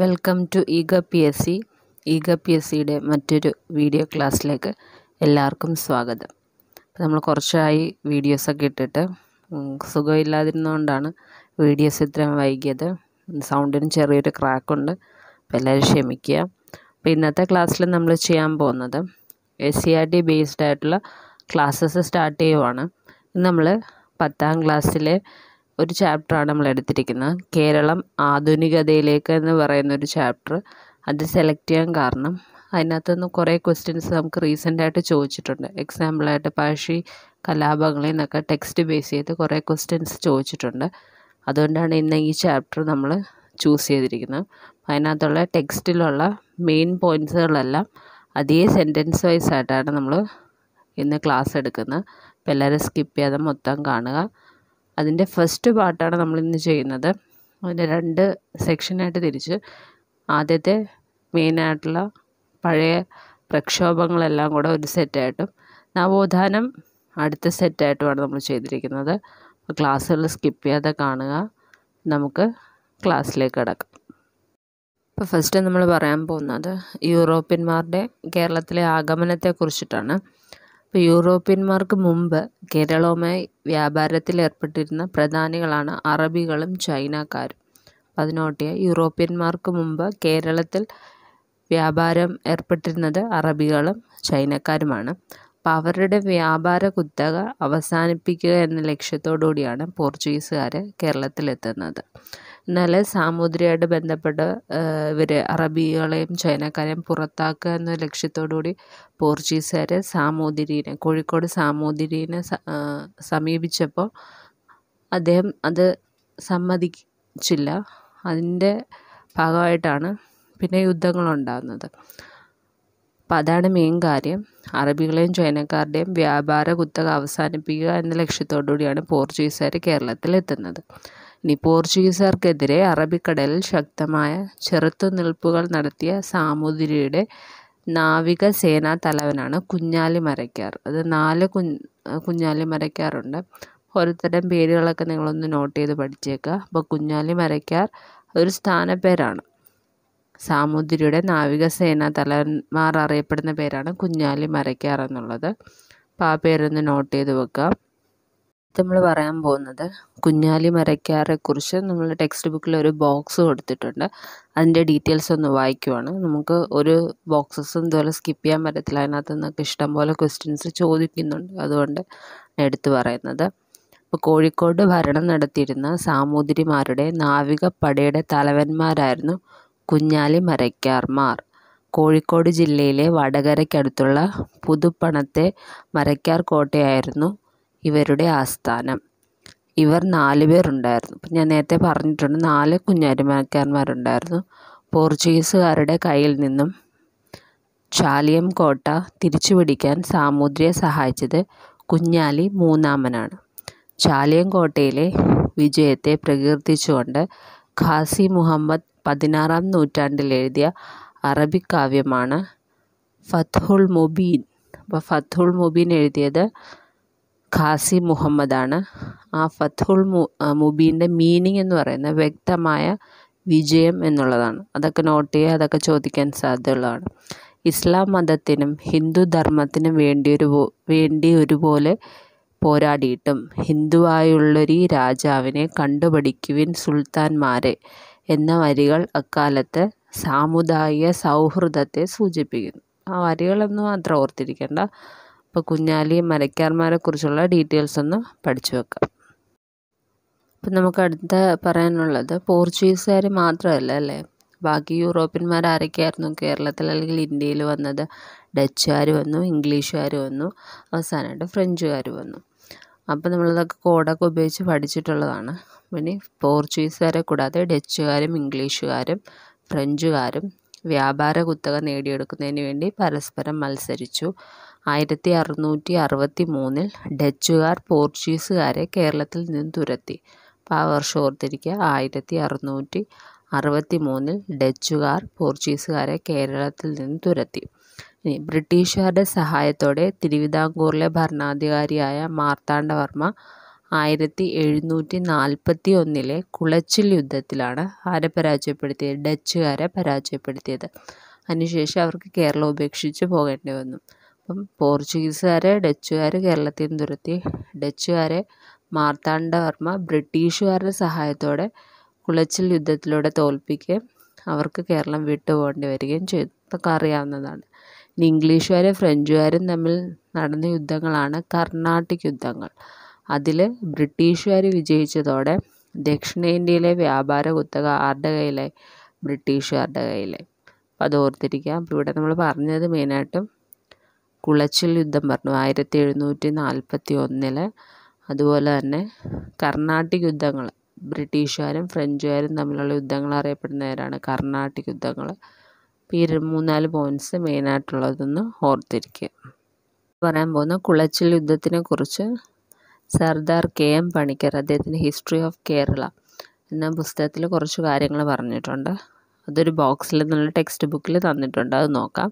welcome to ഈഗ P S C ഈഗ P S സിയുടെ മറ്റൊരു വീഡിയോ ക്ലാസ്സിലേക്ക് എല്ലാവർക്കും സ്വാഗതം നമ്മൾ കുറച്ചായി വീഡിയോസൊക്കെ ഇട്ടിട്ട് സുഖമില്ലാതിരുന്നതുകൊണ്ടാണ് വീഡിയോസ് ഇത്രയും വൈകിയത് സൗണ്ടിന് ചെറിയൊരു ക്രാക്കുണ്ട് അപ്പോൾ എല്ലാവരും ക്ഷമിക്കുക അപ്പോൾ ഇന്നത്തെ ക്ലാസ്സിൽ നമ്മൾ ചെയ്യാൻ പോകുന്നത് S C R T based ആയിട്ടുള്ള ക്ലാസ്സസ് സ്റ്റാർട്ട് ചെയ്യുവാണ് നമ്മൾ പത്താം ക്ലാസ്സിലെ ഒരു ചാപ്റ്ററാണ് നമ്മൾ എടുത്തിരിക്കുന്നത് കേരളം ആധുനികതയിലേക്ക് എന്ന് പറയുന്ന ഒരു ചാപ്റ്റർ അത് സെലക്ട് ചെയ്യാൻ കാരണം അതിനകത്തുനിന്ന് കുറേ ക്വസ്റ്റ്യൻസ് നമുക്ക് റീസെൻ്റായിട്ട് ചോദിച്ചിട്ടുണ്ട് എക്സാമ്പിളായിട്ട് പാഷി കലാപങ്ങളിൽ നിന്നൊക്കെ ടെക്സ്റ്റ് ബേസ് ചെയ്ത് കുറേ ക്വസ്റ്റ്യൻസ് ചോദിച്ചിട്ടുണ്ട് അതുകൊണ്ടാണ് ഇന്ന് ഈ ചാപ്റ്റർ നമ്മൾ ചൂസ് ചെയ്തിരിക്കുന്നത് അതിനകത്തുള്ള ടെക്സ്റ്റിലുള്ള മെയിൻ പോയിൻറ്റ്സുകളെല്ലാം അതേ സെൻറ്റൻസ് വൈസ് ആയിട്ടാണ് നമ്മൾ ഇന്ന് ക്ലാസ് എടുക്കുന്നത് അപ്പോൾ എല്ലാവരും സ്കിപ്പ് ചെയ്യാതെ മൊത്തം കാണുക അതിൻ്റെ ഫസ്റ്റ് പാർട്ടാണ് നമ്മളിന്ന് ചെയ്യുന്നത് അതിൻ്റെ രണ്ട് സെക്ഷനായിട്ട് തിരിച്ച് ആദ്യത്തെ മെയിനായിട്ടുള്ള പഴയ പ്രക്ഷോഭങ്ങളെല്ലാം കൂടെ ഒരു സെറ്റായിട്ടും നവോത്ഥാനം അടുത്ത സെറ്റായിട്ടുമാണ് നമ്മൾ ചെയ്തിരിക്കുന്നത് ക്ലാസ്സുകൾ സ്കിപ്പ് ചെയ്യാതെ കാണുക നമുക്ക് ക്ലാസ്സിലേക്ക് കിടക്കാം ഇപ്പോൾ ഫസ്റ്റ് നമ്മൾ പറയാൻ പോകുന്നത് യൂറോപ്യന്മാരുടെ കേരളത്തിലെ ആഗമനത്തെക്കുറിച്ചിട്ടാണ് അപ്പോൾ യൂറോപ്യന്മാർക്ക് മുമ്പ് കേരളവുമായി ഏർപ്പെട്ടിരുന്ന പ്രധാനികളാണ് അറബികളും ചൈനക്കാരും അതിനോട്ടിയ യൂറോപ്യന്മാർക്ക് മുമ്പ് കേരളത്തിൽ വ്യാപാരം ഏർപ്പെട്ടിരുന്നത് അറബികളും ചൈനക്കാരുമാണ് അപ്പോൾ അവരുടെ വ്യാപാര കുത്തക അവസാനിപ്പിക്കുക എന്ന ലക്ഷ്യത്തോടുകൂടിയാണ് പോർച്ചുഗീസുകാർ കേരളത്തിലെത്തുന്നത് എന്നാൽ സാമൂതിരിയായിട്ട് ബന്ധപ്പെട്ട് ഇവർ അറബികളെയും ചൈനക്കാരെയും പുറത്താക്കുക എന്ന ലക്ഷ്യത്തോടുകൂടി പോർച്ചുഗീസുകാർ സാമൂതിരിനെ കോഴിക്കോട് സാമൂതിരിനെ സമീപിച്ചപ്പോൾ അദ്ദേഹം അത് സമ്മതിച്ചില്ല അതിൻ്റെ ഭാഗമായിട്ടാണ് പിന്നെ യുദ്ധങ്ങളുണ്ടാകുന്നത് അപ്പോൾ അതാണ് മെയിൻ കാര്യം അറബികളെയും ചൈനക്കാരുടെയും വ്യാപാര കുത്തക അവസാനിപ്പിക്കുക എന്ന ലക്ഷ്യത്തോടു കൂടിയാണ് പോർച്ചുഗീസുകാർ കേരളത്തിലെത്തുന്നത് ഇനി പോർച്ചുഗീസുകാർക്കെതിരെ അറബിക്കടലിൽ ശക്തമായ ചെറുത്തുനിൽപ്പുകൾ നടത്തിയ സാമൂതിരിയുടെ നാവിക സേനാ തലവനാണ് കുഞ്ഞാലി മരയ്ക്കാർ അത് നാല് കു കുഞ്ഞാലി മരയ്ക്കാറുണ്ട് ഓരോരുത്തരുടെയും പേരുകളൊക്കെ നിങ്ങളൊന്ന് നോട്ട് ചെയ്ത് പഠിച്ചേക്കുക അപ്പോൾ കുഞ്ഞാലി മരയ്ക്കാർ ഒരു സ്ഥാനപ്പേരാണ് സാമൂതിരിയുടെ നാവിക സേനാ തലവന്മാർ അറിയപ്പെടുന്ന പേരാണ് കുഞ്ഞാലി മരയ്ക്കാർ എന്നുള്ളത് അപ്പോൾ ആ പേരൊന്ന് നോട്ട് ചെയ്ത് വെക്കുക നമ്മൾ പറയാൻ പോകുന്നത് കുഞ്ഞാലി കുറിച്ച് നമ്മൾ ടെക്സ്റ്റ് ബുക്കിൽ ഒരു ബോക്സ് കൊടുത്തിട്ടുണ്ട് അതിൻ്റെ ഡീറ്റെയിൽസ് ഒന്ന് വായിക്കുവാണ് നമുക്ക് ഒരു ബോക്സസും ഇതുപോലെ സ്കിപ്പ് ചെയ്യാൻ പറ്റത്തില്ല അതിനകത്ത് നിന്നൊക്കെ ഇഷ്ടംപോലെ ക്വസ്റ്റ്യൻസ് ചോദിക്കുന്നുണ്ട് അതുകൊണ്ട് എടുത്തു പറയുന്നത് അപ്പോൾ കോഴിക്കോട് ഭരണം നടത്തിയിരുന്ന സാമൂതിരിമാരുടെ നാവിക പടയുടെ തലവന്മാരായിരുന്നു കുഞ്ഞാലി മരക്കാർമാർ കോഴിക്കോട് ജില്ലയിലെ വടകരയ്ക്കടുത്തുള്ള പുതുപ്പണത്തെ മരക്കാർ കോട്ടയായിരുന്നു ഇവരുടെ ആസ്ഥാനം ഇവർ നാല് പേരുണ്ടായിരുന്നു അപ്പം ഞാൻ നേരത്തെ പറഞ്ഞിട്ടുണ്ട് നാല് കുഞ്ഞാരിമാക്കാരന്മാരുണ്ടായിരുന്നു പോർച്ചുഗീസുകാരുടെ കയ്യിൽ നിന്നും ചാലിയം കോട്ട തിരിച്ചുപിടിക്കാൻ സാമൂതിരിയെ സഹായിച്ചത് കുഞ്ഞാലി മൂന്നാമനാണ് ചാലിയം കോട്ടയിലെ വിജയത്തെ പ്രകീർത്തിച്ചുകൊണ്ട് ഖാസി മുഹമ്മദ് പതിനാറാം നൂറ്റാണ്ടിൽ എഴുതിയ അറബിക് കാവ്യമാണ് ഫത്ഹുൽ മുബീൻ അപ്പോൾ ഫത്ഹുൽ മുബീൻ എഴുതിയത് ഖാസി മുഹമ്മദാണ് ആ ഫത്ഹുൽ മുബീൻ്റെ മീനിങ് എന്ന് പറയുന്നത് വ്യക്തമായ വിജയം എന്നുള്ളതാണ് അതൊക്കെ നോട്ട് ചെയ്യുക അതൊക്കെ ചോദിക്കാൻ സാധ്യതയുള്ളതാണ് ഇസ്ലാം മതത്തിനും ഹിന്ദു ധർമ്മത്തിനും വേണ്ടി ഒരു വേണ്ടി ഒരുപോലെ പോരാടിയിട്ടും ഹിന്ദുവായുള്ളൊരു രാജാവിനെ കണ്ടുപഠിക്കുവിൻ സുൽത്താൻമാരെ എന്ന വരികൾ അക്കാലത്ത് സാമുദായിക സൗഹൃദത്തെ സൂചിപ്പിക്കുന്നു ആ വരികളൊന്നും മാത്രം ഓർത്തിരിക്കേണ്ട അപ്പോൾ കുഞ്ഞാലിയും മരക്കാർമാരെ കുറിച്ചുള്ള ഡീറ്റെയിൽസ് ഒന്ന് പഠിച്ചു വെക്കാം അപ്പം നമുക്ക് അടുത്ത പറയാനുള്ളത് പോർച്ചുഗീസുകാർ മാത്രമല്ല അല്ലേ ബാക്കി യൂറോപ്യന്മാർ ആരൊക്കെയായിരുന്നു കേരളത്തിൽ അല്ലെങ്കിൽ ഇന്ത്യയിൽ വന്നത് ഡച്ചുകാർ വന്നു ഇംഗ്ലീഷുകാർ വന്നു അവസാനമായിട്ട് ഫ്രഞ്ചുകാർ വന്നു അപ്പോൾ നമ്മളിതൊക്കെ കോഡൊക്കെ ഉപയോഗിച്ച് പഠിച്ചിട്ടുള്ളതാണ് പിന്നെ പോർച്ചുഗീസുകാരെ കൂടാതെ ഡച്ചുകാരും ഇംഗ്ലീഷുകാരും ഫ്രഞ്ചുകാരും വ്യാപാര കുത്തക നേടിയെടുക്കുന്നതിന് വേണ്ടി പരസ്പരം മത്സരിച്ചു ആയിരത്തി അറുന്നൂറ്റി അറുപത്തി മൂന്നിൽ ഡച്ചുകാർ പോർച്ചുഗീസുകാരെ കേരളത്തിൽ നിന്ന് തുരത്തി അപ്പോൾ വർഷം ഓർത്തിരിക്കുക ആയിരത്തി അറുന്നൂറ്റി അറുപത്തി മൂന്നിൽ ഡച്ചുകാർ പോർച്ചുഗീസുകാരെ കേരളത്തിൽ നിന്ന് തുരത്തി ബ്രിട്ടീഷുകാരുടെ സഹായത്തോടെ തിരുവിതാംകൂറിലെ ഭരണാധികാരിയായ മാർത്താണ്ഡവർമ്മ ആയിരത്തി എഴുന്നൂറ്റി നാൽപ്പത്തി ഒന്നിലെ കുളച്ചിൽ യുദ്ധത്തിലാണ് ആരെ പരാജയപ്പെടുത്തിയത് ഡച്ചുകാരെ പരാജയപ്പെടുത്തിയത് അതിനുശേഷം അവർക്ക് കേരളം ഉപേക്ഷിച്ച് പോകേണ്ടി വന്നു അപ്പം പോർച്ചുഗീസുകാരെ ഡച്ചുകാർ കേരളത്തിൽ നിന്ന് തുരത്തി ഡച്ചുകാരെ മാർത്താണ്ഡവർമ്മ ബ്രിട്ടീഷുകാരുടെ സഹായത്തോടെ കുളച്ചിൽ യുദ്ധത്തിലൂടെ തോൽപ്പിക്കുകയും അവർക്ക് കേരളം വിട്ടുപോകേണ്ടി വരികയും ചെയ്തു അതൊക്കെ അറിയാവുന്നതാണ് ഇനി ഇംഗ്ലീഷുകാരും ഫ്രഞ്ചുകാരും തമ്മിൽ നടന്ന യുദ്ധങ്ങളാണ് കർണാട്ടിക് യുദ്ധങ്ങൾ അതിൽ ബ്രിട്ടീഷുകാർ വിജയിച്ചതോടെ ദക്ഷിണേന്ത്യയിലെ വ്യാപാര കുത്തക ആരുടെ കയ്യിലായി ബ്രിട്ടീഷുകാരുടെ കയ്യിലായി അപ്പോൾ അത് ഓർത്തിരിക്കുക അപ്പോൾ ഇവിടെ നമ്മൾ പറഞ്ഞത് മെയിനായിട്ടും കുളച്ചിൽ യുദ്ധം പറഞ്ഞു ആയിരത്തി എഴുന്നൂറ്റി നാൽപ്പത്തി ഒന്നിൽ അതുപോലെ തന്നെ കർണാട്ടിക് യുദ്ധങ്ങൾ ബ്രിട്ടീഷുകാരും ഫ്രഞ്ചുകാരും തമ്മിലുള്ള യുദ്ധങ്ങൾ അറിയപ്പെടുന്ന പേരാണ് കർണാട്ടിക് യുദ്ധങ്ങൾ ഈ മൂന്നാല് പോയിൻറ്റ്സ് മെയിനായിട്ടുള്ളതെന്ന് ഓർത്തിരിക്കുക പറയാൻ പോകുന്ന കുളച്ചിൽ യുദ്ധത്തിനെ കുറിച്ച് സർദാർ കെ എം പണിക്കർ അദ്ദേഹത്തിൻ്റെ ഹിസ്റ്ററി ഓഫ് കേരള എന്ന പുസ്തകത്തിൽ കുറച്ച് കാര്യങ്ങൾ പറഞ്ഞിട്ടുണ്ട് അതൊരു ബോക്സിൽ നിന്നുള്ള ടെക്സ്റ്റ് ബുക്കിൽ തന്നിട്ടുണ്ട് അത് നോക്കാം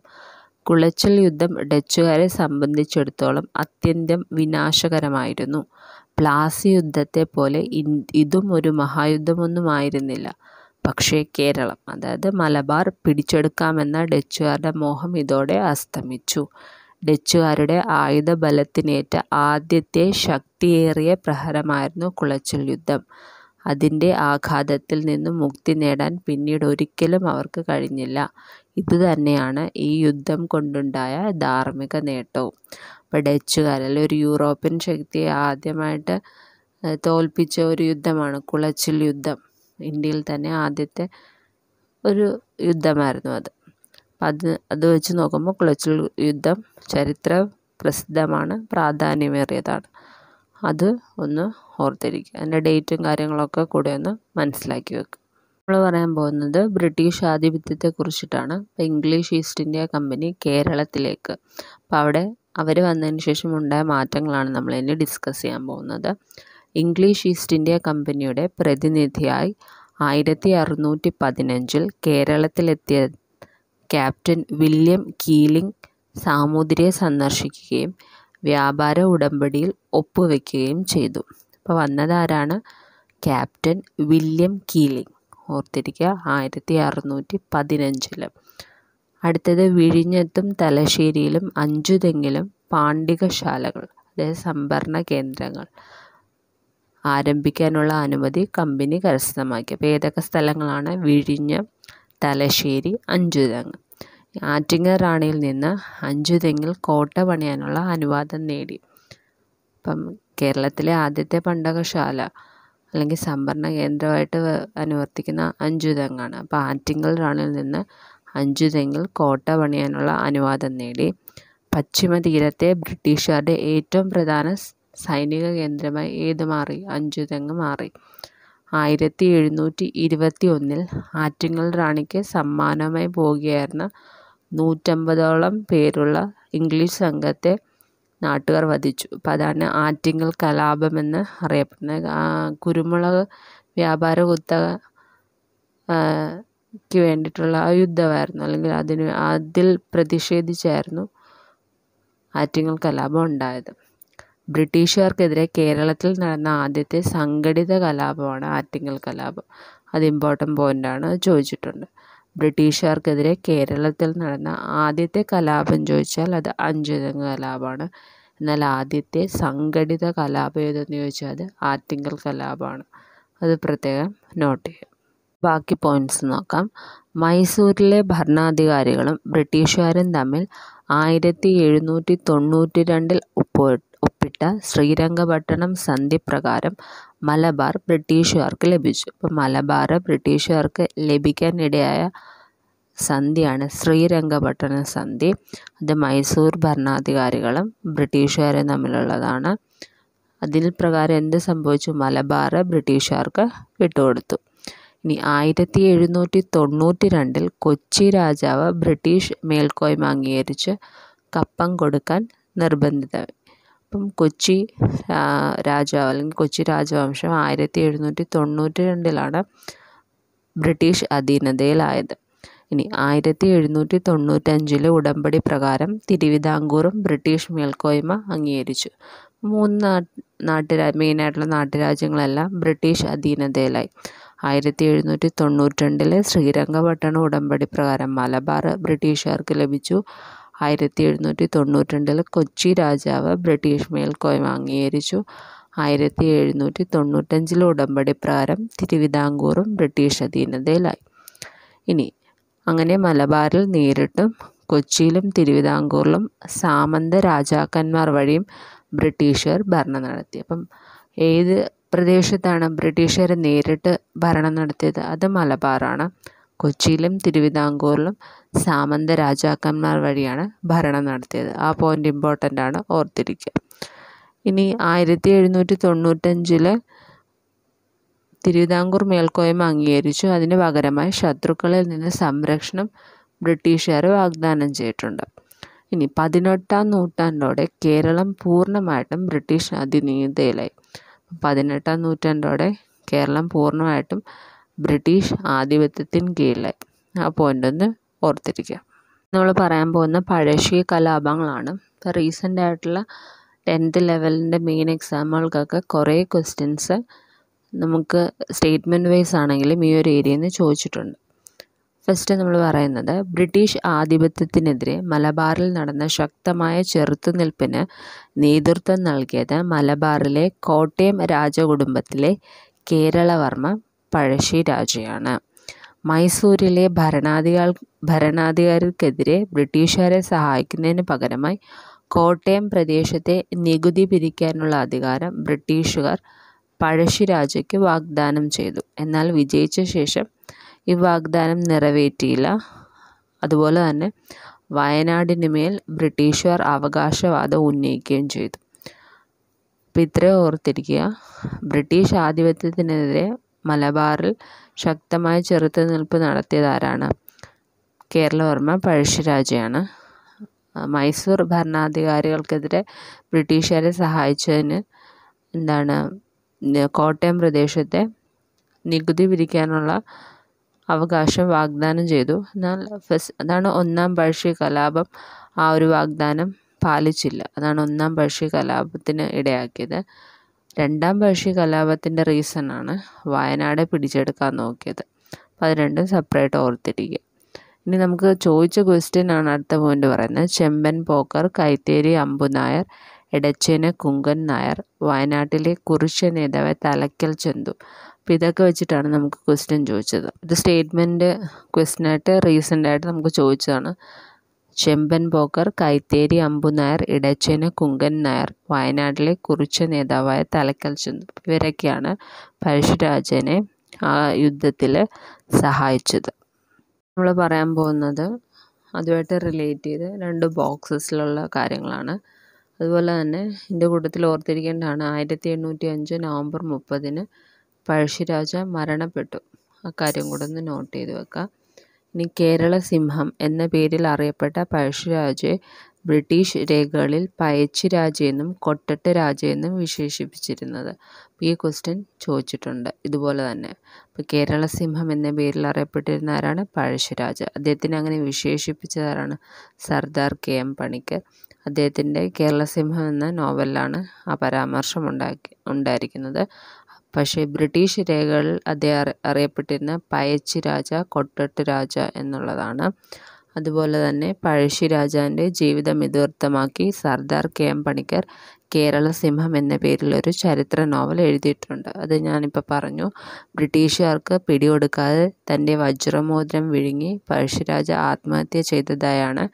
കുളച്ചൽ യുദ്ധം ഡച്ചുകാരെ സംബന്ധിച്ചിടത്തോളം അത്യന്തം വിനാശകരമായിരുന്നു പ്ലാസി പോലെ ഇതും ഒരു മഹായുദ്ധമൊന്നുമായിരുന്നില്ല പക്ഷേ കേരളം അതായത് മലബാർ പിടിച്ചെടുക്കാമെന്ന ഡച്ചുകാരുടെ മോഹം ഇതോടെ അസ്തമിച്ചു ഡച്ചുകാരുടെ ആയുധബലത്തിനേറ്റ ആദ്യത്തെ ശക്തിയേറിയ പ്രഹരമായിരുന്നു കുളച്ചൽ യുദ്ധം അതിൻ്റെ ആഘാതത്തിൽ നിന്നും മുക്തി നേടാൻ പിന്നീട് ഒരിക്കലും അവർക്ക് കഴിഞ്ഞില്ല ഇതുതന്നെയാണ് ഈ യുദ്ധം കൊണ്ടുണ്ടായ ധാർമ്മിക നേട്ടവും അപ്പോൾ ഡച്ചുകാർ ഒരു യൂറോപ്യൻ ശക്തിയെ ആദ്യമായിട്ട് തോൽപ്പിച്ച ഒരു യുദ്ധമാണ് കുളച്ചിൽ യുദ്ധം ഇന്ത്യയിൽ തന്നെ ആദ്യത്തെ ഒരു യുദ്ധമായിരുന്നു അത് അത് അത് വെച്ച് നോക്കുമ്പോൾ കുളച്ചിൽ യുദ്ധം ചരിത്ര പ്രസിദ്ധമാണ് പ്രാധാന്യമേറിയതാണ് അത് ഒന്ന് ഓർത്തിരിക്കുക അതിൻ്റെ ഡേറ്റും കാര്യങ്ങളൊക്കെ കൂടെ ഒന്ന് മനസ്സിലാക്കി വെക്കുക നമ്മൾ പറയാൻ പോകുന്നത് ബ്രിട്ടീഷ് ആധിപത്യത്തെ കുറിച്ചിട്ടാണ് ഇംഗ്ലീഷ് ഈസ്റ്റ് ഇന്ത്യ കമ്പനി കേരളത്തിലേക്ക് അപ്പോൾ അവിടെ അവർ വന്നതിന് ശേഷം ഉണ്ടായ മാറ്റങ്ങളാണ് നമ്മൾ ഇനി ഡിസ്കസ് ചെയ്യാൻ പോകുന്നത് ഇംഗ്ലീഷ് ഈസ്റ്റ് ഇന്ത്യ കമ്പനിയുടെ പ്രതിനിധിയായി ആയിരത്തി അറുന്നൂറ്റി പതിനഞ്ചിൽ കേരളത്തിലെത്തിയ ക്യാപ്റ്റൻ വില്യം കീലിംഗ് സാമൂതിരിയെ സന്ദർശിക്കുകയും വ്യാപാര ഉടമ്പടിയിൽ ഒപ്പുവെക്കുകയും ചെയ്തു അപ്പോൾ വന്നതാരാണ് ക്യാപ്റ്റൻ വില്യം കീലിംഗ് ഓർത്തിരിക്കുക ആയിരത്തി അറുന്നൂറ്റി പതിനഞ്ചിൽ അടുത്തത് വിഴിഞ്ഞത്തും തലശ്ശേരിയിലും അഞ്ചുതെങ്ങിലും പാണ്ഡികശാലകൾ അതായത് സംഭരണ കേന്ദ്രങ്ങൾ ആരംഭിക്കാനുള്ള അനുമതി കമ്പനി കരസ്ഥമാക്കി അപ്പോൾ ഏതൊക്കെ സ്ഥലങ്ങളാണ് വിഴിഞ്ഞം തലശ്ശേരി അഞ്ചുതെങ്ങ് ആറ്റിങ്ങൽ റാണിയിൽ നിന്ന് അഞ്ചുതെങ്ങിൽ കോട്ട പണിയാനുള്ള അനുവാദം നേടി അപ്പം കേരളത്തിലെ ആദ്യത്തെ പണ്ടകശാല അല്ലെങ്കിൽ സംഭരണ കേന്ദ്രമായിട്ട് അനുവർത്തിക്കുന്ന തെങ്ങാണ് അപ്പോൾ ആറ്റിങ്ങൽ റാണിൽ നിന്ന് തെങ്ങിൽ കോട്ട പണിയാനുള്ള അനുവാദം നേടി പശ്ചിമ തീരത്തെ ബ്രിട്ടീഷുകാരുടെ ഏറ്റവും പ്രധാന സൈനിക കേന്ദ്രമായി ഏത് മാറി അഞ്ചുതെങ്ങ് മാറി ആയിരത്തി എഴുന്നൂറ്റി ഇരുപത്തി ഒന്നിൽ ആറ്റിങ്ങൽ റാണിക്ക് സമ്മാനമായി പോകുകയായിരുന്ന നൂറ്റമ്പതോളം പേരുള്ള ഇംഗ്ലീഷ് സംഘത്തെ നാട്ടുകാർ വധിച്ചു അപ്പം അതാണ് ആറ്റിങ്ങൽ കലാപമെന്ന് അറിയപ്പെടുന്നത് കുരുമുളക് വ്യാപാര കുത്ത ക്ക് വേണ്ടിയിട്ടുള്ള ആ യുദ്ധമായിരുന്നു അല്ലെങ്കിൽ അതിന് അതിൽ പ്രതിഷേധിച്ചായിരുന്നു ആറ്റിങ്ങൽ കലാപം ഉണ്ടായത് ബ്രിട്ടീഷുകാർക്കെതിരെ കേരളത്തിൽ നടന്ന ആദ്യത്തെ സംഘടിത കലാപമാണ് ആറ്റിങ്ങൽ കലാപം അത് ഇമ്പോർട്ടൻ്റ് പോയിൻ്റാണ് ചോദിച്ചിട്ടുണ്ട് ബ്രിട്ടീഷുകാർക്കെതിരെ കേരളത്തിൽ നടന്ന ആദ്യത്തെ കലാപം ചോദിച്ചാൽ അത് അഞ്ചുതെങ്ങ് കലാപമാണ് എന്നാൽ ആദ്യത്തെ സംഘടിത കലാപം ഏതെന്ന് ചോദിച്ചാൽ അത് ആറ്റിങ്ങൽ കലാപമാണ് അത് പ്രത്യേകം നോട്ട് ചെയ്യാം ബാക്കി പോയിൻറ്റ്സ് നോക്കാം മൈസൂരിലെ ഭരണാധികാരികളും ബ്രിട്ടീഷുകാരും തമ്മിൽ ആയിരത്തി എഴുന്നൂറ്റി തൊണ്ണൂറ്റി രണ്ടിൽ ഒപ്പിട്ട ശ്രീരംഗപട്ടണം സന്ധി പ്രകാരം മലബാർ ബ്രിട്ടീഷുകാർക്ക് ലഭിച്ചു അപ്പം മലബാർ ബ്രിട്ടീഷുകാർക്ക് ലഭിക്കാൻ ഇടയായ സന്ധിയാണ് ശ്രീരംഗപട്ടണ സന്ധി അത് മൈസൂർ ഭരണാധികാരികളും ബ്രിട്ടീഷുകാരും തമ്മിലുള്ളതാണ് അതിൽ പ്രകാരം എന്ത് സംഭവിച്ചു മലബാർ ബ്രിട്ടീഷുകാർക്ക് വിട്ടുകൊടുത്തു ഇനി ആയിരത്തി എഴുന്നൂറ്റി തൊണ്ണൂറ്റി രണ്ടിൽ കൊച്ചി രാജാവ് ബ്രിട്ടീഷ് മേൽക്കോയ്മ അംഗീകരിച്ച് കപ്പം കൊടുക്കാൻ നിർബന്ധിതമായി അപ്പം കൊച്ചി രാജാവ് അല്ലെങ്കിൽ കൊച്ചി രാജവംശം ആയിരത്തി എഴുന്നൂറ്റി തൊണ്ണൂറ്റി രണ്ടിലാണ് ബ്രിട്ടീഷ് അധീനതയിലായത് ഇനി ആയിരത്തി എഴുന്നൂറ്റി തൊണ്ണൂറ്റഞ്ചിലെ ഉടമ്പടി പ്രകാരം തിരുവിതാംകൂറും ബ്രിട്ടീഷ് മേൽക്കോയ്മ അംഗീകരിച്ചു മൂന്ന് നാട്ടുരാ മെയിനായിട്ടുള്ള നാട്ടുരാജ്യങ്ങളെല്ലാം ബ്രിട്ടീഷ് അധീനതയിലായി ആയിരത്തി എഴുന്നൂറ്റി തൊണ്ണൂറ്റി രണ്ടിലെ ശ്രീരംഗപട്ടണ ഉടമ്പടി പ്രകാരം മലബാർ ബ്രിട്ടീഷുകാർക്ക് ലഭിച്ചു ആയിരത്തി എഴുന്നൂറ്റി തൊണ്ണൂറ്റി രണ്ടിൽ കൊച്ചി രാജാവ് ബ്രിട്ടീഷ് മേൽക്കോയ്മ അംഗീകരിച്ചു ആയിരത്തി എഴുന്നൂറ്റി തൊണ്ണൂറ്റഞ്ചിലെ ഉടമ്പടി പ്രകാരം തിരുവിതാംകൂറും ബ്രിട്ടീഷ് അധീനതയിലായി ഇനി അങ്ങനെ മലബാറിൽ നേരിട്ടും കൊച്ചിയിലും തിരുവിതാംകൂറിലും സാമന്ത രാജാക്കന്മാർ വഴിയും ബ്രിട്ടീഷുകാർ ഭരണം നടത്തി അപ്പം ഏത് പ്രദേശത്താണ് ബ്രിട്ടീഷുകാർ നേരിട്ട് ഭരണം നടത്തിയത് അത് മലബാറാണ് കൊച്ചിയിലും തിരുവിതാംകൂറിലും സാമന്ത രാജാക്കന്മാർ വഴിയാണ് ഭരണം നടത്തിയത് ആ പോയിൻ്റ് ഇമ്പോർട്ടൻ്റ് ആണ് ഓർത്തിരിക്കുക ഇനി ആയിരത്തി എഴുന്നൂറ്റി തൊണ്ണൂറ്റഞ്ചിൽ തിരുവിതാംകൂർ മേൽക്കോയ്മ അംഗീകരിച്ചു അതിന് പകരമായി ശത്രുക്കളിൽ നിന്ന് സംരക്ഷണം ബ്രിട്ടീഷുകാർ വാഗ്ദാനം ചെയ്തിട്ടുണ്ട് ഇനി പതിനെട്ടാം നൂറ്റാണ്ടോടെ കേരളം പൂർണ്ണമായിട്ടും ബ്രിട്ടീഷ് അധിനീതയിലായി പതിനെട്ടാം നൂറ്റാണ്ടോടെ കേരളം പൂർണ്ണമായിട്ടും ബ്രിട്ടീഷ് ആധിപത്യത്തിന് കീഴിലായി ആ പോയിൻ്റ് ഒന്ന് ഓർത്തിരിക്കുക നമ്മൾ പറയാൻ പോകുന്ന പഴശ്ശി കലാപങ്ങളാണ് ഇപ്പോൾ റീസെൻ്റ് ആയിട്ടുള്ള ടെൻത്ത് ലെവലിൻ്റെ മെയിൻ എക്സാമുകൾക്കൊക്കെ കുറേ ക്വസ്റ്റ്യൻസ് നമുക്ക് സ്റ്റേറ്റ്മെൻറ്റ് വൈസ് ആണെങ്കിലും ഈ ഒരു ഏരിയയിൽ നിന്ന് ചോദിച്ചിട്ടുണ്ട് ഫസ്റ്റ് നമ്മൾ പറയുന്നത് ബ്രിട്ടീഷ് ആധിപത്യത്തിനെതിരെ മലബാറിൽ നടന്ന ശക്തമായ ചെറുത്തുനിൽപ്പിന് നേതൃത്വം നൽകിയത് മലബാറിലെ കോട്ടയം രാജകുടുംബത്തിലെ കേരളവർമ്മ പഴശ്ശി രാജയാണ് മൈസൂരിലെ ഭരണാധികാർ ഭരണാധികാരിക്കെതിരെ ബ്രിട്ടീഷുകാരെ സഹായിക്കുന്നതിന് പകരമായി കോട്ടയം പ്രദേശത്തെ നികുതി പിരിക്കാനുള്ള അധികാരം ബ്രിട്ടീഷുകാർ പഴശ്ശിരാജയ്ക്ക് വാഗ്ദാനം ചെയ്തു എന്നാൽ വിജയിച്ച ശേഷം ഈ വാഗ്ദാനം നിറവേറ്റിയില്ല അതുപോലെ തന്നെ വയനാടിന് മേൽ ബ്രിട്ടീഷുകാർ അവകാശവാദം ഉന്നയിക്കുകയും ചെയ്തു അപ്പം ഇത്രയും ഓർത്തിരിക്കുക ബ്രിട്ടീഷ് ആധിപത്യത്തിനെതിരെ മലബാറിൽ ശക്തമായ ചെറുത്തുനിൽപ്പ് നടത്തിയതാരാണ് കേരളവർമ്മ പഴശ്ശിരാജയാണ് മൈസൂർ ഭരണാധികാരികൾക്കെതിരെ ബ്രിട്ടീഷുകാരെ സഹായിച്ചതിന് എന്താണ് കോട്ടയം പ്രദേശത്തെ നികുതി പിരിക്കാനുള്ള അവകാശം വാഗ്ദാനം ചെയ്തു എന്നാൽ ഫസ് അതാണ് ഒന്നാം പഴശ്ശി കലാപം ആ ഒരു വാഗ്ദാനം പാലിച്ചില്ല അതാണ് ഒന്നാം പഴശ്ശി കലാപത്തിന് ഇടയാക്കിയത് രണ്ടാം പഴശ്ശി കലാപത്തിൻ്റെ റീസണാണ് വയനാട് പിടിച്ചെടുക്കാൻ നോക്കിയത് അപ്പോൾ അത് രണ്ടും സെപ്പറേറ്റ് ഓർത്തിരിക്കുക ഇനി നമുക്ക് ചോദിച്ച ക്വസ്റ്റ്യൻ ആണ് അടുത്ത പോയിന്റ് പറയുന്നത് ചെമ്പൻ പോക്കർ കൈത്തേരി അമ്പു നായർ എടച്ചേന കുങ്കൻ നായർ വയനാട്ടിലെ കുറിച്ച നേതാവ് തലക്കൽ ചെന്തു അപ്പം ഇതൊക്കെ വെച്ചിട്ടാണ് നമുക്ക് ക്വസ്റ്റ്യൻ ചോദിച്ചത് ഇത് സ്റ്റേറ്റ്മെൻറ്റ് ക്വസ്റ്റ്യനായിട്ട് റീസെൻ്റായിട്ട് നമുക്ക് ചോദിച്ചതാണ് ചെമ്പൻ പോക്കർ കൈത്തേരി അമ്പുനായർ ഇടച്ചേന കുങ്കൻ നായർ വയനാട്ടിലെ കുറിച്ച നേതാവായ തലക്കൽ ചന്ദ് ഇവരൊക്കെയാണ് പഴശ്ശിരാജനെ ആ യുദ്ധത്തിൽ സഹായിച്ചത് നമ്മൾ പറയാൻ പോകുന്നത് അതുമായിട്ട് റിലേറ്റ് ചെയ്ത് രണ്ട് ബോക്സസിലുള്ള കാര്യങ്ങളാണ് അതുപോലെ തന്നെ എൻ്റെ കൂട്ടത്തിൽ ഓർത്തിരിക്കേണ്ടതാണ് ആയിരത്തി എണ്ണൂറ്റി അഞ്ച് നവംബർ മുപ്പതിന് പഴശ്ശിരാജ മരണപ്പെട്ടു അക്കാര്യം കൂടെ ഒന്ന് നോട്ട് ചെയ്ത് വെക്കാം ഇനി കേരള സിംഹം എന്ന പേരിൽ അറിയപ്പെട്ട പഴശ്ശിരാജയെ ബ്രിട്ടീഷ് രേഖകളിൽ പയച്ചിരാജ രാജയെന്നും കൊട്ടട്ട് രാജയെന്നും വിശേഷിപ്പിച്ചിരുന്നത് ഈ ക്വസ്റ്റ്യൻ ചോദിച്ചിട്ടുണ്ട് ഇതുപോലെ തന്നെ ഇപ്പോൾ കേരള സിംഹം എന്ന പേരിൽ അറിയപ്പെട്ടിരുന്ന ആരാണ് പഴശ്ശിരാജ അദ്ദേഹത്തിനെ അങ്ങനെ വിശേഷിപ്പിച്ചതാരാണ് സർദാർ കെ എം പണിക്കർ അദ്ദേഹത്തിൻ്റെ കേരള സിംഹം എന്ന നോവലിലാണ് ആ പരാമർശം ഉണ്ടാക്കി ഉണ്ടായിരിക്കുന്നത് പക്ഷേ ബ്രിട്ടീഷ് രേഖകളിൽ അദ്ദേഹം അറിയപ്പെട്ടിരുന്ന പയച്ചി രാജ കൊട്ടട്ട് രാജ എന്നുള്ളതാണ് അതുപോലെ തന്നെ പഴശ്ശി രാജാവിൻ്റെ ജീവിതം ഇതിവൃത്തമാക്കി സർദാർ കെ എം പണിക്കർ കേരള സിംഹം എന്ന പേരിൽ ഒരു ചരിത്ര നോവൽ എഴുതിയിട്ടുണ്ട് അത് ഞാനിപ്പോൾ പറഞ്ഞു ബ്രിട്ടീഷുകാർക്ക് പിടികൊടുക്കാതെ തൻ്റെ വജ്രമോതിരം വിഴുങ്ങി പഴശ്ശിരാജ ആത്മഹത്യ ചെയ്തതായാണ്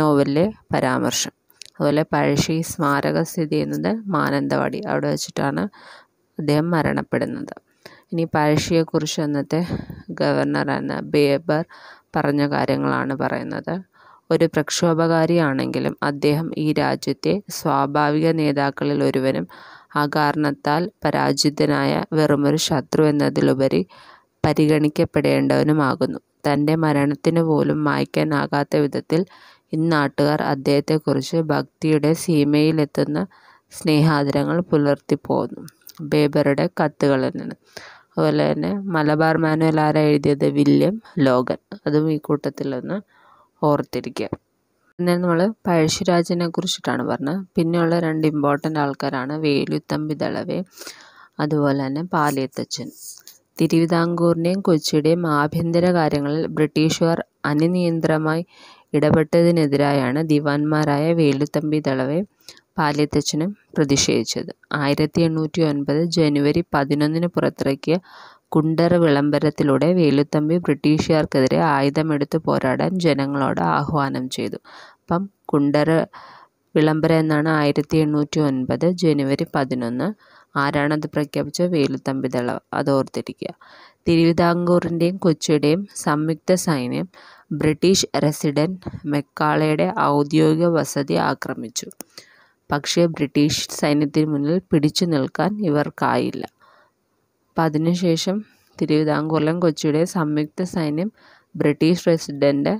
നോവലിലെ പരാമർശം അതുപോലെ പഴശ്ശി സ്മാരക സ്ഥിതി എന്നത് മാനന്തവാടി അവിടെ വെച്ചിട്ടാണ് അദ്ദേഹം മരണപ്പെടുന്നത് ഇനി പഴശ്ശിയെക്കുറിച്ച് അന്നത്തെ ഗവർണറാണ് ബേബർ പറഞ്ഞ കാര്യങ്ങളാണ് പറയുന്നത് ഒരു പ്രക്ഷോഭകാരിയാണെങ്കിലും അദ്ദേഹം ഈ രാജ്യത്തെ സ്വാഭാവിക നേതാക്കളിൽ ഒരുവനും ആ കാരണത്താൽ പരാജിതനായ വെറുമൊരു ശത്രു എന്നതിലുപരി പരിഗണിക്കപ്പെടേണ്ടവനുമാകുന്നു തൻ്റെ മരണത്തിനു പോലും മായ്ക്കാനാകാത്ത വിധത്തിൽ ഇന്നാട്ടുകാർ അദ്ദേഹത്തെക്കുറിച്ച് ഭക്തിയുടെ സീമയിലെത്തുന്ന സ്നേഹാദരങ്ങൾ പുലർത്തിപ്പോന്നു ബേബറുടെ കത്തുകളിൽ നിന്ന് അതുപോലെ തന്നെ മലബാർ മാനുവൽ ആരാ എഴുതിയത് വില്യം ലോഗൻ അതും ഈ കൂട്ടത്തിലൊന്ന് ഓർത്തിരിക്കുക പിന്നെ നമ്മൾ പഴശ്ശിരാജനെ കുറിച്ചിട്ടാണ് പറഞ്ഞത് പിന്നെയുള്ള രണ്ട് ഇമ്പോർട്ടൻ്റ് ആൾക്കാരാണ് വേലുത്തമ്പി ദളവേ അതുപോലെ തന്നെ പാലിയത്തച്ഛൻ തിരുവിതാംകൂറിൻ്റെയും കൊച്ചിയുടെയും ആഭ്യന്തര കാര്യങ്ങളിൽ ബ്രിട്ടീഷുകാർ അനിയന്ത്രമായി ഇടപെട്ടതിനെതിരായാണ് ദിവാൻമാരായ വേലുത്തമ്പി ദളവേ പാലിയത്തച്ഛനും പ്രതിഷേധിച്ചത് ആയിരത്തി എണ്ണൂറ്റി ഒൻപത് ജനുവരി പതിനൊന്നിന് പുറത്തിറക്കിയ കുണ്ടറ വിളംബരത്തിലൂടെ വേലുത്തമ്പി ബ്രിട്ടീഷുകാർക്കെതിരെ ആയുധമെടുത്ത് പോരാടാൻ ജനങ്ങളോട് ആഹ്വാനം ചെയ്തു അപ്പം കുണ്ടറ വിളംബരം എന്നാണ് ആയിരത്തി എണ്ണൂറ്റി ഒൻപത് ജനുവരി പതിനൊന്ന് ആരാണത് പ്രഖ്യാപിച്ച വേലുത്തമ്പി ദള അത് ഓർത്തിരിക്കുക തിരുവിതാംകൂറിൻ്റെയും കൊച്ചിയുടെയും സംയുക്ത സൈന്യം ബ്രിട്ടീഷ് റെസിഡൻറ്റ് മെക്കാളയുടെ ഔദ്യോഗിക വസതി ആക്രമിച്ചു പക്ഷേ ബ്രിട്ടീഷ് സൈന്യത്തിന് മുന്നിൽ പിടിച്ചു നിൽക്കാൻ ഇവർക്കായില്ല അപ്പം അതിനുശേഷം തിരുവിതാംകൂറിലും കൊച്ചിയുടെ സംയുക്ത സൈന്യം ബ്രിട്ടീഷ് പ്രസിഡൻറ്റ്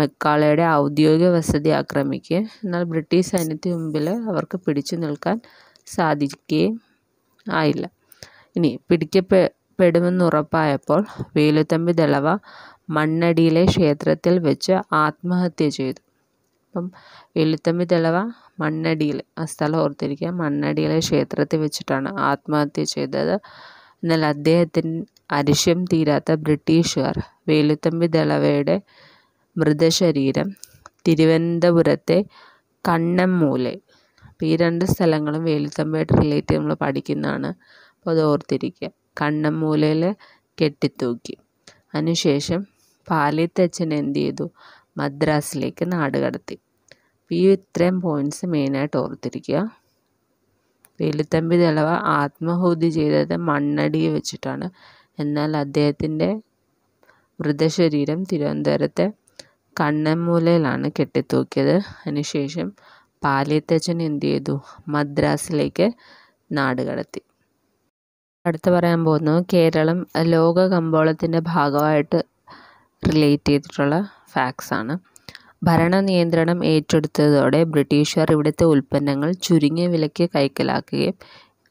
മെക്കാളയുടെ ഔദ്യോഗിക വസതി ആക്രമിക്കുകയും എന്നാൽ ബ്രിട്ടീഷ് സൈന്യത്തിന് മുമ്പിൽ അവർക്ക് പിടിച്ചു നിൽക്കാൻ സാധിക്കുകയും ആയില്ല ഇനി പിടിക്കപ്പെടുമെന്ന് ഉറപ്പായപ്പോൾ വേലുത്തമ്പി ദളവ മണ്ണടിയിലെ ക്ഷേത്രത്തിൽ വെച്ച് ആത്മഹത്യ ചെയ്തു അപ്പം വേലുത്തമ്പി ദളവ മണ്ണടിയിൽ ആ സ്ഥലം ഓർത്തിരിക്കുക മണ്ണടിയിലെ ക്ഷേത്രത്തിൽ വെച്ചിട്ടാണ് ആത്മഹത്യ ചെയ്തത് എന്നാൽ അദ്ദേഹത്തിന് അരിശം തീരാത്ത ബ്രിട്ടീഷുകാർ വേലുത്തമ്പി ദളവയുടെ മൃതശരീരം തിരുവനന്തപുരത്തെ കണ്ണമ്മൂലെ അപ്പോൾ ഈ രണ്ട് സ്ഥലങ്ങളും വേലുത്തമ്പയുടെ റിലേറ്റീവ് നമ്മൾ പഠിക്കുന്നതാണ് അപ്പോൾ അത് ഓർത്തിരിക്കുക കണ്ണമ്മൂലയിൽ കെട്ടിത്തൂക്കി അതിനുശേഷം പാലിത്തച്ഛൻ എന്ത് ചെയ്തു മദ്രാസിലേക്ക് നാടുകടത്തി അപ്പോൾ ഈ ഇത്രയും പോയിൻറ്റ്സ് മെയിനായിട്ട് ഓർത്തിരിക്കുക വേലുത്തമ്പി ദളവ ആത്മഹൂതി ചെയ്തത് മണ്ണടിയെ വെച്ചിട്ടാണ് എന്നാൽ അദ്ദേഹത്തിൻ്റെ മൃതശരീരം തിരുവനന്തപുരത്തെ കണ്ണമ്മൂലയിലാണ് കെട്ടിത്തൂക്കിയത് അതിനുശേഷം പാലിയത്തച്ഛൻ എന്ത് ചെയ്തു മദ്രാസിലേക്ക് കടത്തി അടുത്ത് പറയാൻ പോകുന്നു കേരളം ലോക കമ്പോളത്തിൻ്റെ ഭാഗമായിട്ട് റിലേറ്റ് ചെയ്തിട്ടുള്ള ഫാക്ട്സ് ആണ് ഭരണനിയന്ത്രണം ഏറ്റെടുത്തതോടെ ബ്രിട്ടീഷുകാർ ഇവിടുത്തെ ഉൽപ്പന്നങ്ങൾ ചുരുങ്ങിയ വിലയ്ക്ക് കൈക്കലാക്കുകയും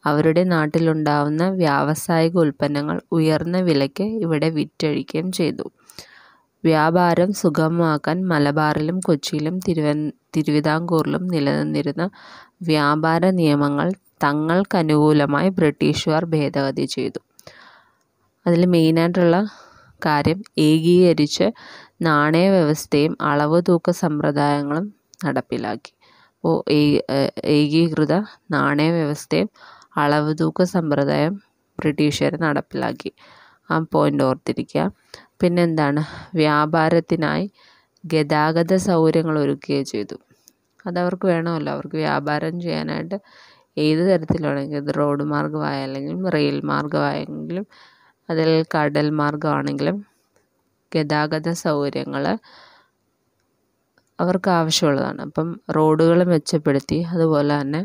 അവരുടെ നാട്ടിലുണ്ടാവുന്ന വ്യാവസായിക ഉൽപ്പന്നങ്ങൾ ഉയർന്ന വിലയ്ക്ക് ഇവിടെ വിറ്റഴിക്കുകയും ചെയ്തു വ്യാപാരം സുഗമമാക്കാൻ മലബാറിലും കൊച്ചിയിലും തിരുവിതാംകൂറിലും നിലനിന്നിരുന്ന വ്യാപാര നിയമങ്ങൾ തങ്ങൾക്കനുകൂലമായി ബ്രിട്ടീഷുകാർ ഭേദഗതി ചെയ്തു അതിൽ മെയിനായിട്ടുള്ള കാര്യം ഏകീകരിച്ച് നാണയവ്യവസ്ഥയും തൂക്ക സമ്പ്രദായങ്ങളും നടപ്പിലാക്കി അപ്പോൾ ഏകീകൃത നാണയവ്യവസ്ഥയും തൂക്ക സമ്പ്രദായം ബ്രിട്ടീഷുകാർ നടപ്പിലാക്കി ആ പോയിൻ്റ് ഓർത്തിരിക്കുക പിന്നെന്താണ് വ്യാപാരത്തിനായി ഗതാഗത സൗകര്യങ്ങൾ ഒരുക്കുകയും ചെയ്തു അതവർക്ക് വേണമല്ലോ അവർക്ക് വ്യാപാരം ചെയ്യാനായിട്ട് ഏത് തരത്തിലാണെങ്കിലും റോഡ് മാർഗമായാലെങ്കിലും റെയിൽ മാർഗമായെങ്കിലും അതിൽ കടൽ മാർഗമാണെങ്കിലും ഗതാഗത സൗകര്യങ്ങൾ അവർക്ക് ആവശ്യമുള്ളതാണ് അപ്പം റോഡുകൾ മെച്ചപ്പെടുത്തി അതുപോലെ തന്നെ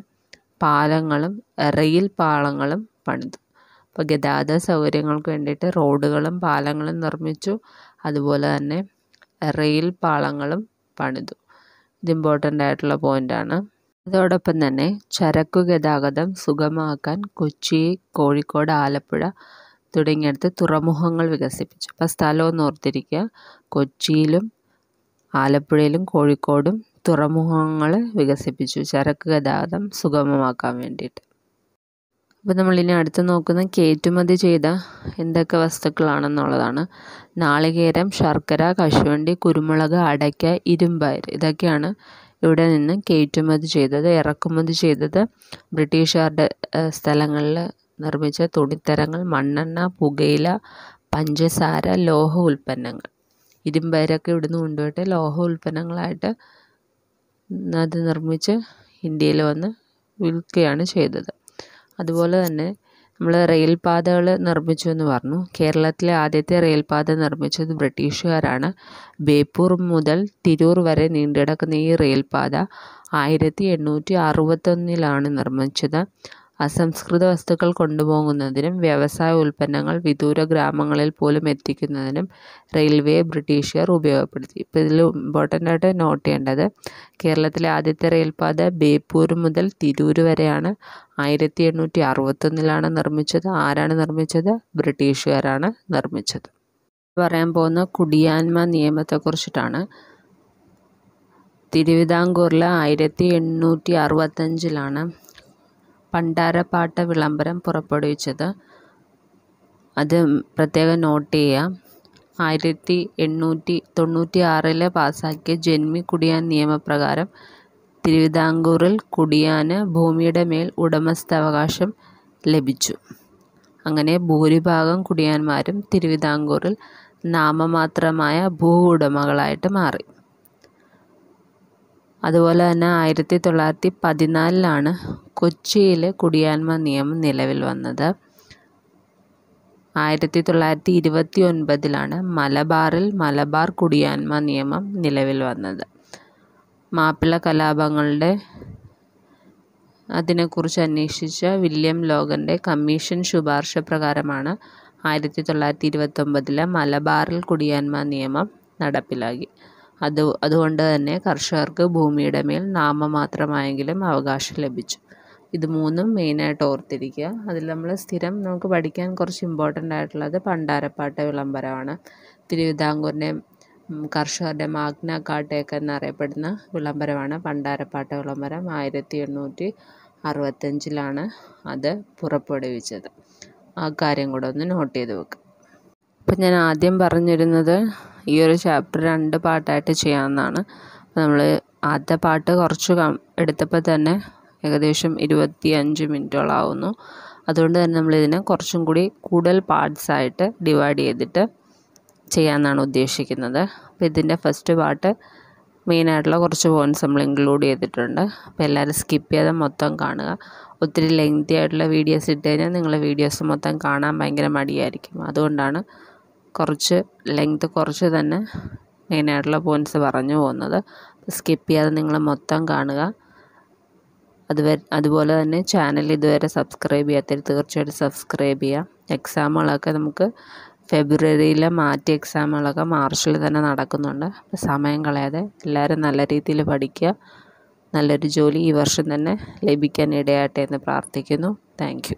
പാലങ്ങളും റെയിൽ പാളങ്ങളും പണിതു അപ്പോൾ ഗതാഗത സൗകര്യങ്ങൾക്ക് വേണ്ടിയിട്ട് റോഡുകളും പാലങ്ങളും നിർമ്മിച്ചു അതുപോലെ തന്നെ റെയിൽ പാളങ്ങളും പണിതു ഇത് ഇമ്പോർട്ടൻ്റ് ആയിട്ടുള്ള പോയിൻ്റാണ് അതോടൊപ്പം തന്നെ ചരക്കു ഗതാഗതം സുഗമമാക്കാൻ കൊച്ചി കോഴിക്കോട് ആലപ്പുഴ തുടങ്ങിയിടത്ത് തുറമുഖങ്ങൾ വികസിപ്പിച്ചു അപ്പോൾ സ്ഥലമൊന്നും ഓർത്തിരിക്കുക കൊച്ചിയിലും ആലപ്പുഴയിലും കോഴിക്കോടും തുറമുഖങ്ങൾ വികസിപ്പിച്ചു ചരക്ക് ഗതാഗതം സുഗമമാക്കാൻ വേണ്ടിയിട്ട് അപ്പോൾ നമ്മളിനി അടുത്ത് നോക്കുന്ന കയറ്റുമതി ചെയ്ത എന്തൊക്കെ വസ്തുക്കളാണെന്നുള്ളതാണ് നാളികേരം ശർക്കര കശുവണ്ടി കുരുമുളക് അടയ്ക്ക ഇരുമ്പയർ ഇതൊക്കെയാണ് ഇവിടെ നിന്ന് കയറ്റുമതി ചെയ്തത് ഇറക്കുമതി ചെയ്തത് ബ്രിട്ടീഷുകാരുടെ സ്ഥലങ്ങളിൽ നിർമ്മിച്ച തുണിത്തരങ്ങൾ മണ്ണെണ്ണ പുകയില പഞ്ചസാര ലോഹ ഉൽപ്പന്നങ്ങൾ ഇരുമ്പയിരൊക്കെ ഇവിടുന്ന് കൊണ്ടുപോയിട്ട് ലോഹ ഉൽപ്പന്നങ്ങളായിട്ട് അത് നിർമ്മിച്ച് ഇന്ത്യയിൽ വന്ന് വിൽക്കുകയാണ് ചെയ്തത് അതുപോലെ തന്നെ നമ്മൾ റെയിൽപാതകൾ നിർമ്മിച്ചു എന്ന് പറഞ്ഞു കേരളത്തിലെ ആദ്യത്തെ റെയിൽപാത നിർമ്മിച്ചത് ബ്രിട്ടീഷുകാരാണ് ബേപ്പൂർ മുതൽ തിരൂർ വരെ നീണ്ടുകിടക്കുന്ന ഈ റെയിൽപാത ആയിരത്തി എണ്ണൂറ്റി അറുപത്തൊന്നിലാണ് നിർമ്മിച്ചത് അസംസ്കൃത വസ്തുക്കൾ കൊണ്ടുപോകുന്നതിനും വ്യവസായ ഉൽപ്പന്നങ്ങൾ വിദൂര ഗ്രാമങ്ങളിൽ പോലും എത്തിക്കുന്നതിനും റെയിൽവേ ബ്രിട്ടീഷുകാർ ഉപയോഗപ്പെടുത്തി ഇപ്പോൾ ഇതിൽ ഇമ്പോർട്ടൻ്റ് ആയിട്ട് നോട്ട് ചെയ്യേണ്ടത് കേരളത്തിലെ ആദ്യത്തെ റെയിൽപാത ബേപ്പൂർ മുതൽ തിരൂർ വരെയാണ് ആയിരത്തി എണ്ണൂറ്റി അറുപത്തൊന്നിലാണ് നിർമ്മിച്ചത് ആരാണ് നിർമ്മിച്ചത് ബ്രിട്ടീഷുകാരാണ് നിർമ്മിച്ചത് പറയാൻ പോകുന്ന കുടിയാന്മ നിയമത്തെക്കുറിച്ചിട്ടാണ് തിരുവിതാംകൂറിൽ ആയിരത്തി എണ്ണൂറ്റി അറുപത്തഞ്ചിലാണ് പണ്ടാരപ്പാട്ട് വിളംബരം പുറപ്പെടുവിച്ചത് അത് പ്രത്യേകം നോട്ട് ചെയ്യാം ആയിരത്തി എണ്ണൂറ്റി തൊണ്ണൂറ്റി ആറിലെ പാസാക്കിയ ജന്മി കുടിയാൻ നിയമപ്രകാരം തിരുവിതാംകൂറിൽ കുടിയാന് ഭൂമിയുടെ മേൽ ഉടമസ്ഥാവകാശം ലഭിച്ചു അങ്ങനെ ഭൂരിഭാഗം കുടിയാന്മാരും തിരുവിതാംകൂറിൽ നാമമാത്രമായ ഭൂ ഉടമകളായിട്ട് മാറി അതുപോലെ തന്നെ ആയിരത്തി തൊള്ളായിരത്തി പതിനാലിലാണ് കൊച്ചിയിൽ കുടിയാന്മ നിയമം നിലവിൽ വന്നത് ആയിരത്തി തൊള്ളായിരത്തി ഇരുപത്തി ഒൻപതിലാണ് മലബാറിൽ മലബാർ കുടിയാന്മ നിയമം നിലവിൽ വന്നത് മാപ്പിള കലാപങ്ങളുടെ അതിനെക്കുറിച്ച് അന്വേഷിച്ച വില്യം ലോഗൻ്റെ കമ്മീഷൻ ശുപാർശ പ്രകാരമാണ് ആയിരത്തി തൊള്ളായിരത്തി ഒമ്പതിലെ മലബാറിൽ കുടിയാന്മ നിയമം നടപ്പിലാക്കി അത് അതുകൊണ്ട് തന്നെ കർഷകർക്ക് ഭൂമിയുടെ മേൽ നാമമാത്രമായെങ്കിലും അവകാശം ലഭിച്ചു ഇത് മൂന്നും മെയിനായിട്ട് ഓർത്തിരിക്കുക അതിൽ നമ്മൾ സ്ഥിരം നമുക്ക് പഠിക്കാൻ കുറച്ച് ഇമ്പോർട്ടൻ്റ് ആയിട്ടുള്ളത് പണ്ടാരപ്പാട്ട് വിളംബരമാണ് തിരുവിതാംകൂറിൻ്റെ കർഷകരുടെ മാഗ്ന കാട്ടേക്ക് എന്നറിയപ്പെടുന്ന വിളംബരമാണ് പണ്ടാരപ്പാട്ട് വിളംബരം ആയിരത്തി എണ്ണൂറ്റി അറുപത്തഞ്ചിലാണ് അത് പുറപ്പെടുവിച്ചത് ആ കാര്യം കൂടെ ഒന്ന് നോട്ട് ചെയ്ത് വെക്കുക അപ്പം ഞാൻ ആദ്യം പറഞ്ഞിരുന്നത് ഈ ഒരു ചാപ്റ്റർ രണ്ട് പാട്ടായിട്ട് ചെയ്യാമെന്നാണ് നമ്മൾ ആദ്യത്തെ പാട്ട് കുറച്ച് എടുത്തപ്പോൾ തന്നെ ഏകദേശം ഇരുപത്തി അഞ്ച് മിനിറ്റോളാവുന്നു അതുകൊണ്ട് തന്നെ ഇതിനെ കുറച്ചും കൂടി കൂടുതൽ പാർട്സായിട്ട് ഡിവൈഡ് ചെയ്തിട്ട് ചെയ്യാമെന്നാണ് ഉദ്ദേശിക്കുന്നത് അപ്പോൾ ഇതിൻ്റെ ഫസ്റ്റ് പാട്ട് മെയിനായിട്ടുള്ള കുറച്ച് പോയിൻറ്റ്സ് നമ്മൾ ഇൻക്ലൂഡ് ചെയ്തിട്ടുണ്ട് അപ്പോൾ എല്ലാവരും സ്കിപ്പ് ചെയ്യാതെ മൊത്തം കാണുക ഒത്തിരി ലെങ്തി ആയിട്ടുള്ള വീഡിയോസ് ഇട്ട് കഴിഞ്ഞാൽ നിങ്ങളെ വീഡിയോസ് മൊത്തം കാണാൻ ഭയങ്കര മടിയായിരിക്കും അതുകൊണ്ടാണ് കുറച്ച് ലെങ്ത് കുറച്ച് തന്നെ മെയിനായിട്ടുള്ള പോയിൻറ്റ്സ് പറഞ്ഞു പോകുന്നത് സ്കിപ്പ് ചെയ്യാതെ നിങ്ങൾ മൊത്തം കാണുക അതുവരെ അതുപോലെ തന്നെ ചാനൽ ഇതുവരെ സബ്സ്ക്രൈബ് ചെയ്യാത്തവർ തീർച്ചയായിട്ടും സബ്സ്ക്രൈബ് ചെയ്യുക എക്സാമുകളൊക്കെ നമുക്ക് ഫെബ്രുവരിയിലെ മാറ്റി എക്സാമുകളൊക്കെ മാർച്ചിൽ തന്നെ നടക്കുന്നുണ്ട് സമയം കളയാതെ എല്ലാവരും നല്ല രീതിയിൽ പഠിക്കുക നല്ലൊരു ജോലി ഈ വർഷം തന്നെ ലഭിക്കാൻ ഇടയാട്ടെ എന്ന് പ്രാർത്ഥിക്കുന്നു താങ്ക്